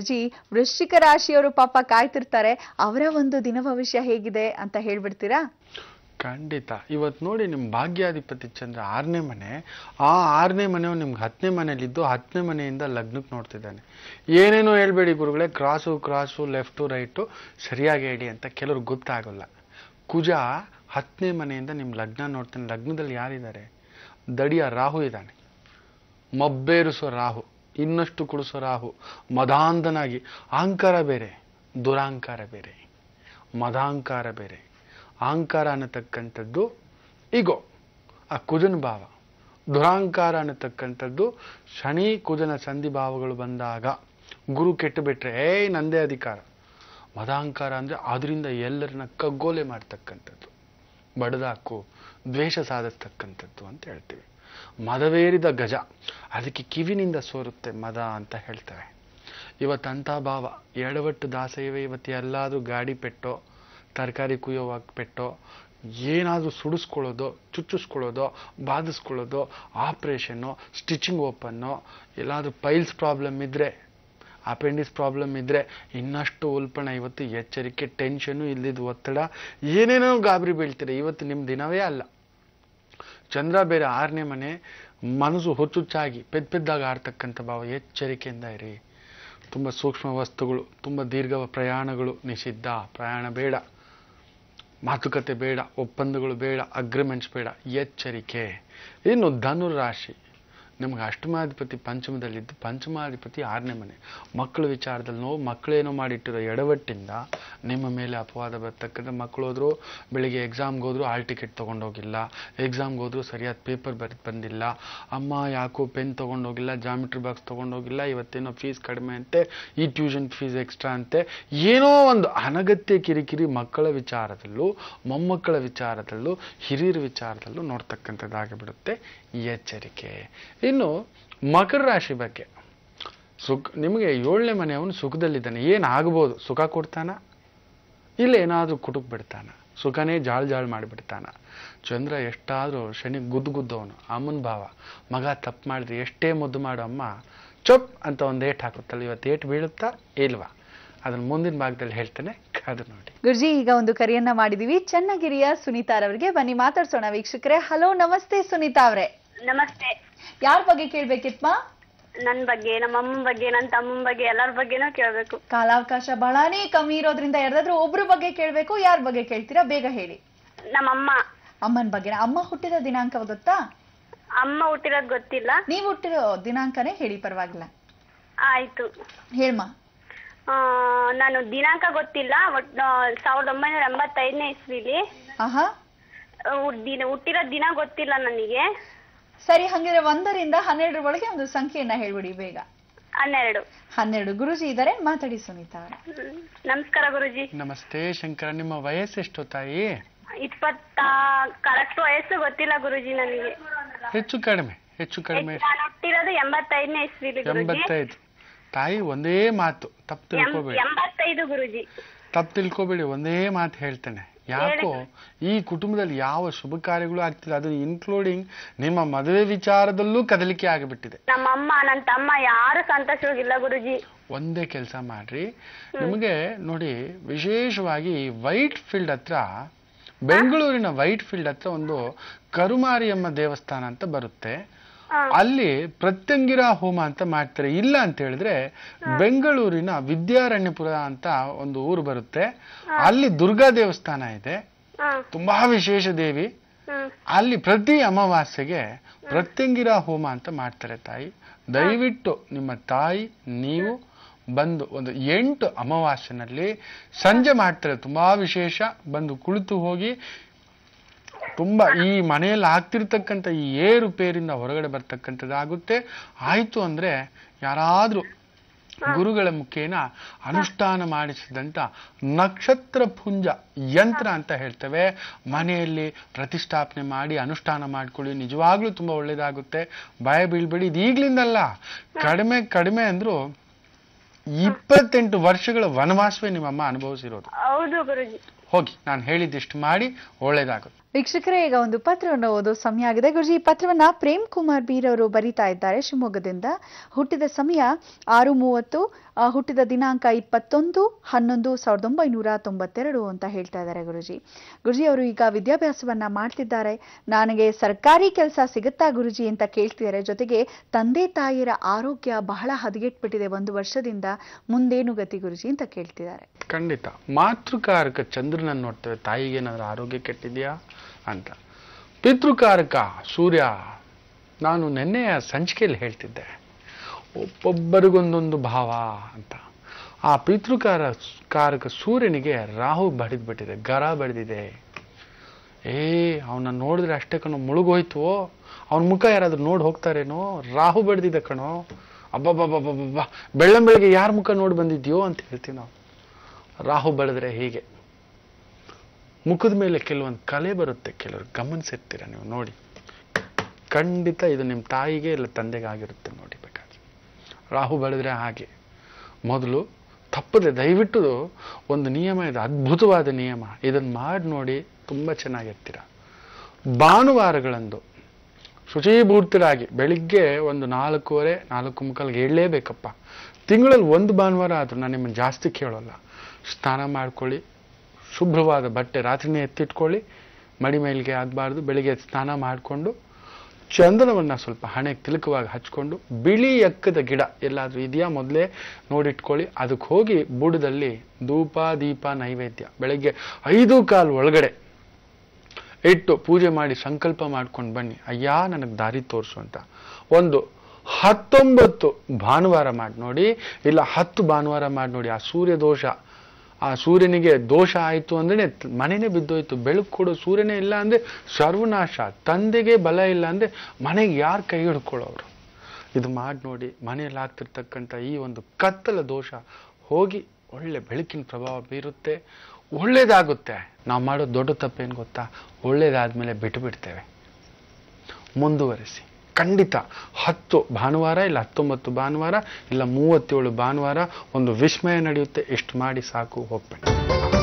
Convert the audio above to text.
ಗುರುಜಿ ವೃಶ್ಚಿಕ ರಾಶಿಯವರು ಪಾಪ ಕಾಯ್ತಿರ್ತಾರೆ ಅವರ ಒಂದು ದಿನ ಭವಿಷ್ಯ ಹೇಗಿದೆ ಅಂತ ಹೇಳ್ಬಿಡ್ತೀರಾ ಖಂಡಿತ ಇವತ್ತು ನೋಡಿ ನಿಮ್ಮ ಭಾಗ್ಯಾಧಿಪತಿ ಚಂದ್ರ ಆರನೇ ಮನೆ ಆ ಆರನೇ ಮನೆಯವ್ ನಿಮ್ಗೆ ಹತ್ತನೇ ಇದ್ದು ಹತ್ತನೇ ಮನೆಯಿಂದ ಲಗ್ನಕ್ಕೆ ನೋಡ್ತಿದ್ದಾನೆ ಏನೇನೋ ಹೇಳ್ಬೇಡಿ ಗುರುಗಳೇ ಕ್ರಾಸು ಕ್ರಾಸು ಲೆಫ್ಟು ರೈಟು ಸರಿಯಾಗಿ ಹೇಳಿ ಅಂತ ಕೆಲವ್ರಿಗೆ ಗೊತ್ತಾಗಲ್ಲ ಕುಜ ಹತ್ತನೇ ಮನೆಯಿಂದ ನಿಮ್ಮ ಲಗ್ನ ನೋಡ್ತಾನೆ ಲಗ್ನದಲ್ಲಿ ಯಾರಿದ್ದಾರೆ ದಡಿಯ ರಾಹು ಇದ್ದಾನೆ ಮಬ್ಬೇರಿಸೋ ರಾಹು ಇನ್ನಷ್ಟು ಕುಡಿಸೋ ರಾಹು ಮದಾಂಧನಾಗಿ ಅಹಂಕಾರ ಬೇರೆ ದುರಾಂಕಾರ ಬೇರೆ ಮದಾಂಕಾರ ಬೇರೆ ಅಹಂಕಾರ ಅನ್ನತಕ್ಕಂಥದ್ದು ಈಗೋ ಆ ಕುಜನ ಭಾವ ದುರಾಂಕಾರ ಅನ್ನತಕ್ಕಂಥದ್ದು ಶನಿ ಕುದನ ಸಂಧಿ ಭಾವಗಳು ಬಂದಾಗ ಗುರು ಕೆಟ್ಟು ಬಿಟ್ಟರೆ ಏ ನಂದೇ ಅಧಿಕಾರ ಮದಾಂಕಾರ ಅಂದರೆ ಅದರಿಂದ ಎಲ್ಲರನ್ನ ಕಗ್ಗೋಲೆ ಮಾಡ್ತಕ್ಕಂಥದ್ದು ಬಡದಾಕು ದ್ವೇಷ ಸಾಧಿಸ್ತಕ್ಕಂಥದ್ದು ಅಂತ ಹೇಳ್ತೀವಿ ಮದವೇರಿದ ಗಜ ಅದಕ್ಕೆ ಕಿವಿನಿಂದ ಸೋರುತ್ತೆ ಮದ ಅಂತ ಹೇಳ್ತೇವೆ ಇವತ್ತಂಥ ಭಾವ ಎಡವಟ್ಟು ಇವೆ ಇವತ್ತು ಎಲ್ಲಾದರೂ ಗಾಡಿ ಪೆಟ್ಟೋ ತರಕಾರಿ ಕುಯ್ಯೋವಾಗ ಪೆಟ್ಟೋ ಏನಾದರೂ ಸುಡಿಸ್ಕೊಳ್ಳೋದು ಚುಚ್ಚಿಸ್ಕೊಳ್ಳೋದು ಬಾಧಿಸ್ಕೊಳ್ಳೋದು ಆಪ್ರೇಷನ್ನು ಸ್ಟಿಚಿಂಗ್ ಓಪನ್ನು ಎಲ್ಲಾದರೂ ಪೈಲ್ಸ್ ಪ್ರಾಬ್ಲಮ್ ಇದ್ದರೆ ಅಪೆಂಡಿಸ್ ಪ್ರಾಬ್ಲಮ್ ಇದ್ದರೆ ಇನ್ನಷ್ಟು ಉಲ್ಪಣ ಇವತ್ತು ಎಚ್ಚರಿಕೆ ಟೆನ್ಷನು ಇಲ್ಲದಿದ್ದು ಒತ್ತಡ ಏನೇನೋ ಗಾಬರಿ ಬೀಳ್ತಿದೆ ಇವತ್ತು ನಿಮ್ಮ ದಿನವೇ ಅಲ್ಲ ಚಂದ್ರ ಬೇರೆ ಆರನೇ ಮನೆ ಮನಸ್ಸು ಹೊಚ್ಚುಚ್ಚಾಗಿ ಪೆದ್ ಪೆದ್ದಾಗ ಆಡ್ತಕ್ಕಂಥ ಭಾವ ಎಚ್ಚರಿಕೆಯಿಂದ ಇರಿ ತುಂಬ ಸೂಕ್ಷ್ಮ ವಸ್ತುಗಳು ತುಂಬ ದೀರ್ಘ ಪ್ರಯಾಣಗಳು ನಿಷಿದ್ಧ ಪ್ರಯಾಣ ಬೇಡ ಮಾತುಕತೆ ಬೇಡ ಒಪ್ಪಂದಗಳು ಬೇಡ ಅಗ್ರಿಮೆಂಟ್ಸ್ ಬೇಡ ಎಚ್ಚರಿಕೆ ಇನ್ನು ಧನುರಾಶಿ ನಮಗೆ ಅಷ್ಟಮಾಧಿಪತಿ ಪಂಚಮದಲ್ಲಿದ್ದು ಪಂಚಮಾಧಿಪತಿ ಆರನೇ ಮನೆ ಮಕ್ಕಳ ವಿಚಾರದಲ್ಲಿ ನೋವು ಮಕ್ಕಳೇನೋ ಮಾಡಿಟ್ಟಿರೋ ಎಡವಟ್ಟಿಂದ ನಿಮ್ಮ ಮೇಲೆ ಅಪವಾದ ಬರ್ತಕ್ಕಂಥ ಮಕ್ಕಳು ಹೋದ್ರು ಬೆಳಿಗ್ಗೆ ಎಕ್ಸಾಮ್ಗೆ ಹೋದ್ರು ಹಾಲ್ ಟಿಕೆಟ್ ತೊಗೊಂಡೋಗಿಲ್ಲ ಎಕ್ಸಾಮ್ಗೆ ಹೋದ್ರು ಸರಿಯಾದ ಪೇಪರ್ ಬರೆದು ಬಂದಿಲ್ಲ ಅಮ್ಮ ಯಾಕೋ ಪೆನ್ ತೊಗೊಂಡೋಗಿಲ್ಲ ಜಾಮಿಟ್ರಿ ಬಾಕ್ಸ್ ತೊಗೊಂಡೋಗಿಲ್ಲ ಇವತ್ತೇನೋ ಫೀಸ್ ಕಡಿಮೆ ಅಂತೆ ಈ ಟ್ಯೂಷನ್ ಫೀಸ್ ಎಕ್ಸ್ಟ್ರಾ ಅಂತೆ ಏನೋ ಒಂದು ಅನಗತ್ಯ ಕಿರಿಕಿರಿ ಮಕ್ಕಳ ವಿಚಾರದಲ್ಲೂ ಮೊಮ್ಮಕ್ಕಳ ವಿಚಾರದಲ್ಲೂ ಹಿರಿಯರ ವಿಚಾರದಲ್ಲೂ ನೋಡ್ತಕ್ಕಂಥದ್ದಾಗಿಬಿಡುತ್ತೆ ಎಚ್ಚರಿಕೆ ಇನ್ನು ಮಕರ ರಾಶಿ ಬಗ್ಗೆ ಸುಖ ನಿಮಗೆ ಏಳನೇ ಅವನು ಸುಖದಲ್ಲಿದ್ದಾನೆ ಏನು ಆಗ್ಬೋದು ಸುಖ ಕೊಡ್ತಾನ ಇಲ್ಲ ಏನಾದರೂ ಕುಟುಕ್ ಬಿಡ್ತಾನ ಸುಖನೇ ಜಾಳ್ ಜಾಳ್ ಮಾಡಿಬಿಡ್ತಾನ ಚಂದ್ರ ಎಷ್ಟಾದರೂ ಶನಿ ಗುದ್ದು ಗುದ್ದವನು ಅಮ್ಮನ ಭಾವ ಮಗ ತಪ್ಪು ಮಾಡಿದ್ರೆ ಎಷ್ಟೇ ಮುದ್ದು ಮಾಡೋ ಅಮ್ಮ ಚೊಪ್ ಅಂತ ಒಂದು ಏಟ್ ಹಾಕುತ್ತಲ್ಲ ಇವತ್ತು ಏಟ್ ಬೀಳುತ್ತಾ ಇಲ್ವಾ ಅದನ್ನು ಮುಂದಿನ ಭಾಗದಲ್ಲಿ ಹೇಳ್ತೇನೆ ಕಾದು ನೋಡಿ ಗುರ್ಜಿ ಈಗ ಒಂದು ಕರೆಯನ್ನ ಮಾಡಿದೀವಿ ಚನ್ನಗಿರಿಯ ಸುನೀತಾ ರವರಿಗೆ ಬನ್ನಿ ಮಾತಾಡ್ಸೋಣ ವೀಕ್ಷಕರೇ ಹಲೋ ನಮಸ್ತೆ ಸುನೀತಾ ಅವರೇ ನಮಸ್ತೆ ಯಾರ ಬಗ್ಗೆ ಕೇಳ್ಬೇಕಿತ್ಮ ನನ್ ಬಗ್ಗೆ ನಮ್ಮ ಅಮ್ಮನ ಬಗ್ಗೆ ನನ್ನ ತಮ್ಮನ ಬಗ್ಗೆ ಎಲ್ಲರ ಬಗ್ಗೆನೂ ಕೇಳ್ಬೇಕು ಕಾಲಾವಕಾಶ ಬಹಳನೇ ಕಮ್ಮಿ ಇರೋದ್ರಿಂದ ಯಾರಾದ್ರೂ ಒಬ್ರ ಬಗ್ಗೆ ಕೇಳ್ಬೇಕು ಯಾರ ಬಗ್ಗೆ ಕೇಳ್ತೀರಾ ಬೇಗ ಹೇಳಿ ನಮ್ಮಮ್ಮ ಅಮ್ಮನ ಬಗ್ಗೆ ಅಮ್ಮ ಹುಟ್ಟಿದ ದಿನಾಂಕ ಗೊತ್ತಾ ಅಮ್ಮ ಹುಟ್ಟಿರೋದ್ ಗೊತ್ತಿಲ್ಲ ನೀವ್ ಹುಟ್ಟಿರೋ ದಿನಾಂಕನೇ ಹೇಳಿ ಪರವಾಗಿಲ್ಲ ಆಯ್ತು ಹೇಳ್ಮ ನಾನು ದಿನಾಂಕ ಗೊತ್ತಿಲ್ಲ ಸಾವಿರದ ಒಂಬೈನೂರ ಎಂಬತ್ತೈದನೇ ಇಸ್ವಿಲಿ ಹುಟ್ಟಿರೋ ದಿನ ಗೊತ್ತಿಲ್ಲ ನನಗೆ ಸರಿ ಹಂಗಿದ್ರೆ ಒಂದರಿಂದ ಹನ್ನೆರಡರ ಒಳಗೆ ಒಂದು ಸಂಖ್ಯೆಯನ್ನ ಹೇಳ್ಬಿಡಿ ಬೇಗ ಹನ್ನೆರಡು ಹನ್ನೆರಡು ಗುರುಜಿ ಇದ್ದಾರೆ ಮಾತಾಡಿ ಸುನೀತಾ ನಮಸ್ಕಾರ ಗುರುಜಿ ನಮಸ್ತೆ ಶಂಕರ ನಿಮ್ಮ ವಯಸ್ಸೆಷ್ಟು ತಾಯಿ ಇಪ್ಪತ್ತ ಕರೆಕ್ಟ್ ವಯಸ್ಸು ಗೊತ್ತಿಲ್ಲ ಗುರುಜಿ ನನಗೆ ಹೆಚ್ಚು ಕಡಿಮೆ ಹೆಚ್ಚು ಕಡಿಮೆ ಹುಟ್ಟಿರೋದು ಎಂಬತ್ತೈದನೇ ಎಂಬತ್ತೈದು ತಾಯಿ ಒಂದೇ ಮಾತು ತಪ್ಪು ತಿಳ್ಕೋಬೇಡಿ ಎಂಬತ್ತೈದು ಗುರುಜಿ ತಪ್ಪು ತಿಳ್ಕೋಬೇಡಿ ಒಂದೇ ಮಾತು ಹೇಳ್ತೇನೆ ಯಾಕೋ ಈ ಕುಟುಂಬದಲ್ಲಿ ಯಾವ ಶುಭ ಕಾರ್ಯಗಳು ಆಗ್ತಿಲ್ಲ ಅದು ಇನ್ಕ್ಲೂಡಿಂಗ್ ನಿಮ್ಮ ಮದುವೆ ವಿಚಾರದಲ್ಲೂ ಕದಲಿಕೆ ಆಗಿಬಿಟ್ಟಿದೆ ನಮ್ಮಮ್ಮ ನನ್ನ ತಮ್ಮ ಯಾರು ಸಂತೋಷವಾಗಿಲ್ಲ ಗುರುಜಿ ಒಂದೇ ಕೆಲಸ ಮಾಡ್ರಿ ನಿಮಗೆ ನೋಡಿ ವಿಶೇಷವಾಗಿ ವೈಟ್ ಫೀಲ್ಡ್ ಹತ್ರ ಬೆಂಗಳೂರಿನ ವೈಟ್ ಫೀಲ್ಡ್ ಹತ್ರ ಒಂದು ಕರುಮಾರಿಯಮ್ಮ ದೇವಸ್ಥಾನ ಅಂತ ಬರುತ್ತೆ ಅಲ್ಲಿ ಪ್ರತ್ಯಂಗಿರ ಹೋಮ ಅಂತ ಮಾಡ್ತಾರೆ ಇಲ್ಲ ಅಂತ ಹೇಳಿದ್ರೆ ಬೆಂಗಳೂರಿನ ವಿದ್ಯಾರಣ್ಯಪುರ ಅಂತ ಒಂದು ಊರು ಬರುತ್ತೆ ಅಲ್ಲಿ ದುರ್ಗಾ ದೇವಸ್ಥಾನ ಇದೆ ತುಂಬಾ ವಿಶೇಷ ದೇವಿ ಅಲ್ಲಿ ಪ್ರತಿ ಅಮಾವಾಸ್ಯೆಗೆ ಪ್ರತ್ಯಂಗಿರ ಹೋಮ ಅಂತ ಮಾಡ್ತಾರೆ ತಾಯಿ ದಯವಿಟ್ಟು ನಿಮ್ಮ ತಾಯಿ ನೀವು ಬಂದು ಒಂದು ಎಂಟು ಅಮಾವಾಸ್ಯನಲ್ಲಿ ಸಂಜೆ ಮಾಡ್ತಾರೆ ತುಂಬಾ ವಿಶೇಷ ಬಂದು ಕುಳಿತು ಹೋಗಿ ತುಂಬ ಈ ಮನೆಯಲ್ಲಿ ಆಗ್ತಿರ್ತಕ್ಕಂಥ ಈ ಏರುಪೇರಿಂದ ಹೊರಗಡೆ ಬರ್ತಕ್ಕಂಥದ್ದಾಗುತ್ತೆ ಆಯಿತು ಅಂದರೆ ಯಾರಾದರೂ ಗುರುಗಳ ಮುಖೇನ ಅನುಷ್ಠಾನ ಮಾಡಿಸಿದಂಥ ನಕ್ಷತ್ರ ಪುಂಜ ಯಂತ್ರ ಅಂತ ಹೇಳ್ತೇವೆ ಮನೆಯಲ್ಲಿ ಪ್ರತಿಷ್ಠಾಪನೆ ಮಾಡಿ ಅನುಷ್ಠಾನ ಮಾಡಿಕೊಳ್ಳಿ ನಿಜವಾಗ್ಲೂ ತುಂಬ ಒಳ್ಳೇದಾಗುತ್ತೆ ಭಯ ಬೀಳ್ಬೇಡಿ ಇದು ಈಗ್ಲಿಂದಲ್ಲ ಕಡಿಮೆ ಕಡಿಮೆ ಅಂದ್ರು ಇಪ್ಪತ್ತೆಂಟು ವರ್ಷಗಳ ವನವಾಸವೇ ನಿಮ್ಮಮ್ಮ ಅನುಭವಿಸಿರೋದು ಹೋಗಿ ನಾನು ಹೇಳಿದ್ದಿಷ್ಟು ಮಾಡಿ ಒಳ್ಳೇದಾಗುತ್ತೆ ವೀಕ್ಷಕರೇ ಈಗ ಒಂದು ಪತ್ರವನ್ನು ಓದೋ ಸಮಯ ಆಗಿದೆ ಗುರುಜಿ ಈ ಪತ್ರವನ್ನ ಪ್ರೇಮ್ ಕುಮಾರ್ ಬೀರ್ ಅವರು ಬರೀತಾ ಇದ್ದಾರೆ ಶಿವಮೊಗ್ಗದಿಂದ ಹುಟ್ಟಿದ ಸಮಯ ಆರು ಮೂವತ್ತು ಹುಟ್ಟಿದ ದಿನಾಂಕ ಇಪ್ಪತ್ತೊಂದು ಹನ್ನೊಂದು ಸಾವಿರದ ಒಂಬೈನೂರ ತೊಂಬತ್ತೆರಡು ಅಂತ ಹೇಳ್ತಾ ಇದ್ದಾರೆ ಗುರುಜಿ ಗುರುಜಿ ಅವರು ಈಗ ವಿದ್ಯಾಭ್ಯಾಸವನ್ನ ಮಾಡ್ತಿದ್ದಾರೆ ನನಗೆ ಸರ್ಕಾರಿ ಕೆಲಸ ಸಿಗುತ್ತಾ ಗುರುಜಿ ಅಂತ ಕೇಳ್ತಿದ್ದಾರೆ ಜೊತೆಗೆ ತಂದೆ ತಾಯಿಯರ ಆರೋಗ್ಯ ಬಹಳ ಹದಗೆಟ್ಬಿಟ್ಟಿದೆ ಒಂದು ವರ್ಷದಿಂದ ಮುಂದೇನು ಗತಿ ಗುರುಜಿ ಅಂತ ಕೇಳ್ತಿದ್ದಾರೆ ಖಂಡಿತ ಮಾತೃಕಾರಕ ಚಂದ್ರನನ್ನು ನೋಡ್ತೇವೆ ತಾಯಿಗೆ ಏನಾದರೂ ಆರೋಗ್ಯ ಕೆಟ್ಟಿದೆಯಾ ಅಂತ ಪಿತೃಕಾರಕ ಸೂರ್ಯ ನಾನು ನೆನ್ನೆಯ ಸಂಚಿಕೆಯಲ್ಲಿ ಹೇಳ್ತಿದ್ದೆ ಒಬ್ಬೊಬ್ಬರಿಗೊಂದೊಂದು ಭಾವ ಅಂತ ಆ ಪಿತೃಕಾರ ಕಾರಕ ಸೂರ್ಯನಿಗೆ ರಾಹು ಬಡಿದ್ಬಿಟ್ಟಿದೆ ಗರ ಬಡಿದಿದೆ ಏ ಅವನ ನೋಡಿದ್ರೆ ಅಷ್ಟೇ ಕಣೋ ಮುಳುಗೋಯ್ತು ಅವನ ಮುಖ ಯಾರಾದರೂ ನೋಡಿ ಹೋಗ್ತಾರೇನೋ ರಾಹು ಬೆಳೆದಿದೆ ಕಣೋ ಅಬ್ಬಬ್ಬಬ್ಬಬ್ಬಬ್ಬ ಬೆಳ್ಳಂಬೆಳಿಗ್ಗೆ ಯಾರ ಮುಖ ನೋಡಿ ಬಂದಿದ್ಯೋ ಅಂತ ಹೇಳ್ತೀವಿ ನಾವು ರಾಹು ಬೆಳೆದ್ರೆ ಹೀಗೆ ಮುಖದ ಮೇಲೆ ಕೆಲವೊಂದು ಕಲೆ ಬರುತ್ತೆ ಕೆಲವರು ಗಮನಿಸಿರ್ತೀರ ನೀವು ನೋಡಿ ಖಂಡಿತ ಇದು ನಿಮ್ಮ ತಾಯಿಗೆ ಇಲ್ಲ ತಂದೆಗೆ ಆಗಿರುತ್ತೆ ನೋಡಿ ಬೇಕಾಗಿ ರಾಹು ಬೆಳೆದ್ರೆ ಹಾಗೆ ಮೊದಲು ತಪ್ಪದೆ ದಯವಿಟ್ಟು ಒಂದು ನಿಯಮ ಇದೆ ಅದ್ಭುತವಾದ ನಿಯಮ ಇದನ್ನು ಮಾಡಿ ನೋಡಿ ತುಂಬ ಚೆನ್ನಾಗಿರ್ತೀರ ಭಾನುವಾರಗಳಂದು ಶುಚೀಭೂರ್ತರಾಗಿ ಬೆಳಿಗ್ಗೆ ಒಂದು ನಾಲ್ಕೂವರೆ ನಾಲ್ಕು ಮುಕ್ಕಾಲ್ಗೆ ಹೇಳಲೇಬೇಕಪ್ಪ ತಿಂಗಳಲ್ಲಿ ಒಂದು ಭಾನುವಾರ ಆದರೂ ನಾನು ನಿಮ್ಮನ್ನು ಜಾಸ್ತಿ ಕೇಳೋಲ್ಲ ಸ್ನಾನ ಮಾಡ್ಕೊಳ್ಳಿ ಶುಭ್ರವಾದ ಬಟ್ಟೆ ರಾತ್ರಿನೇ ಎತ್ತಿಟ್ಕೊಳ್ಳಿ ಮಡಿ ಮೇಲಿಗೆ ಆಗಬಾರ್ದು ಬೆಳಿಗ್ಗೆ ಸ್ನಾನ ಮಾಡಿಕೊಂಡು ಚಂದನವನ್ನು ಸ್ವಲ್ಪ ಹಣೆಗೆ ತಿಲಕವಾಗಿ ಹಚ್ಕೊಂಡು ಬಿಳಿ ಎಕ್ಕದ ಗಿಡ ಎಲ್ಲಾದರೂ ಇದೆಯಾ ಮೊದಲೇ ನೋಡಿಟ್ಕೊಳ್ಳಿ ಅದಕ್ಕೆ ಹೋಗಿ ಬುಡದಲ್ಲಿ ಧೂಪ ದೀಪ ನೈವೇದ್ಯ ಬೆಳಗ್ಗೆ ಐದು ಕಾಲು ಒಳಗಡೆ ಇಟ್ಟು ಪೂಜೆ ಮಾಡಿ ಸಂಕಲ್ಪ ಮಾಡ್ಕೊಂಡು ಬನ್ನಿ ಅಯ್ಯ ನನಗೆ ದಾರಿ ತೋರಿಸು ಅಂತ ಒಂದು ಹತ್ತೊಂಬತ್ತು ಭಾನುವಾರ ಮಾಡಿ ನೋಡಿ ಇಲ್ಲ ಹತ್ತು ಭಾನುವಾರ ಮಾಡಿ ನೋಡಿ ಆ ಸೂರ್ಯದೋಷ ಆ ಸೂರ್ಯನಿಗೆ ದೋಷ ಆಯಿತು ಅಂದ್ರೆ ಮನೆನೇ ಬಿದ್ದೋಯ್ತು ಬೆಳಕು ಕೊಡೋ ಸೂರ್ಯನೇ ಇಲ್ಲ ಅಂದ್ರೆ ಸರ್ವನಾಶ ತಂದೆಗೆ ಬಲ ಇಲ್ಲ ಅಂದ್ರೆ ಮನೆಗೆ ಯಾರು ಕೈ ಹಿಡ್ಕೊಳ್ಳೋರು ಇದು ಮಾಡಿ ನೋಡಿ ಮನೆಯಲ್ಲಿ ಆಗ್ತಿರ್ತಕ್ಕಂಥ ಈ ಒಂದು ಕತ್ತಲ ದೋಷ ಹೋಗಿ ಒಳ್ಳೆ ಬೆಳಕಿನ ಪ್ರಭಾವ ಬೀರುತ್ತೆ ಒಳ್ಳೇದಾಗುತ್ತೆ ನಾವು ಮಾಡೋ ದೊಡ್ಡ ತಪ್ಪೇನು ಗೊತ್ತಾ ಒಳ್ಳೇದಾದ್ಮೇಲೆ ಮೇಲೆ ಬಿಟ್ಟು ಬಿಡ್ತೇವೆ ಮುಂದುವರಿಸಿ ಖಂಡಿತ ಹತ್ತು ಭಾನುವಾರ ಇಲ್ಲ ಹತ್ತೊಂಬತ್ತು ಭಾನುವಾರ ಇಲ್ಲ ಮೂವತ್ತೇಳು ಭಾನುವಾರ ಒಂದು ವಿಸ್ಮಯ ನಡೆಯುತ್ತೆ ಇಷ್ಟು ಮಾಡಿ ಸಾಕು ಹೋಗ್ಬೇಡಿ